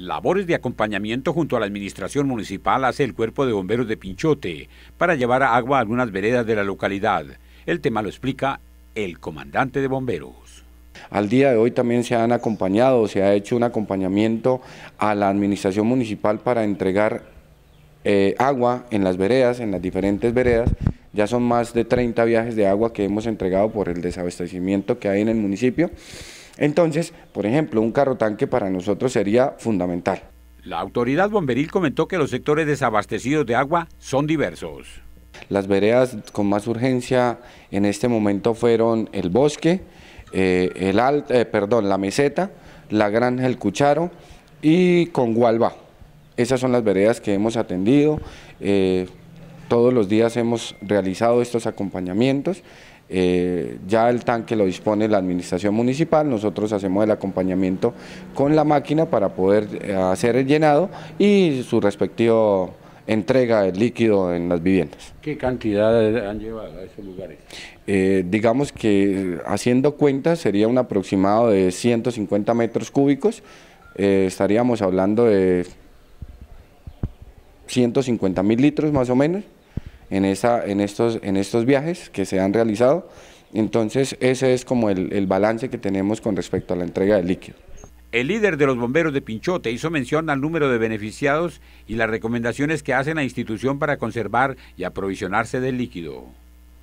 Labores de acompañamiento junto a la administración municipal hace el cuerpo de bomberos de Pinchote para llevar agua a algunas veredas de la localidad. El tema lo explica el comandante de bomberos. Al día de hoy también se han acompañado, se ha hecho un acompañamiento a la administración municipal para entregar eh, agua en las veredas, en las diferentes veredas. Ya son más de 30 viajes de agua que hemos entregado por el desabastecimiento que hay en el municipio. Entonces, por ejemplo, un carro tanque para nosotros sería fundamental. La autoridad bomberil comentó que los sectores desabastecidos de agua son diversos. Las veredas con más urgencia en este momento fueron el bosque, eh, el eh, perdón, la meseta, la granja El Cucharo y con Gualba. Esas son las veredas que hemos atendido. Eh, todos los días hemos realizado estos acompañamientos. Eh, ya el tanque lo dispone la administración municipal, nosotros hacemos el acompañamiento con la máquina para poder eh, hacer el llenado y su respectiva entrega del líquido en las viviendas. ¿Qué cantidad han llevado a esos lugares? Eh, digamos que haciendo cuentas sería un aproximado de 150 metros cúbicos, estaríamos hablando de 150 mil litros más o menos en, esa, en, estos, en estos viajes que se han realizado. Entonces ese es como el, balance que tenemos con respecto a la entrega de líquido. El líder de los bomberos de Pinchote hizo mención al número de beneficiados y las recomendaciones que hacen la institución para conservar y aprovisionarse del líquido.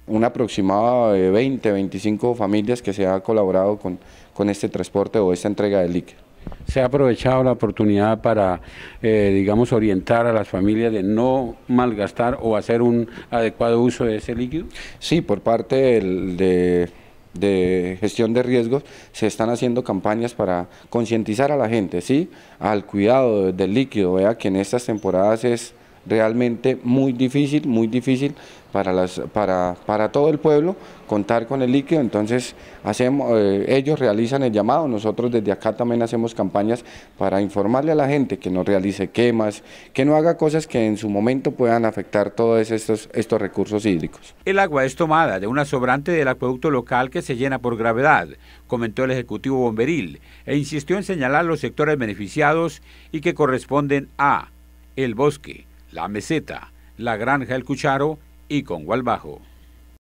Un aproximado de 20, 25 familias que se ha colaborado con, con este transporte o esta entrega de líquido se ha aprovechado la oportunidad para, eh, digamos, orientar a las familias de no malgastar o hacer un adecuado uso de ese líquido? Sí, por parte de, de gestión de riesgos se están haciendo campañas para concientizar a la gente, ¿sí? Al cuidado del líquido, vea que en estas temporadas es realmente muy difícil, muy difícil para, las, para, todo el pueblo contar con el líquido, entonces hacemos, eh, ellos realizan el llamado, nosotros desde acá también hacemos campañas para informarle a la gente que no realice quemas, que no haga cosas que en su momento puedan afectar todos estos, estos recursos hídricos. El agua es tomada de una sobrante del acueducto local que se llena por gravedad, comentó el Ejecutivo Bomberil, e insistió en señalar los sectores beneficiados y que corresponden a el bosque, la Meseta, La Granja El Cucharo y con Bajo.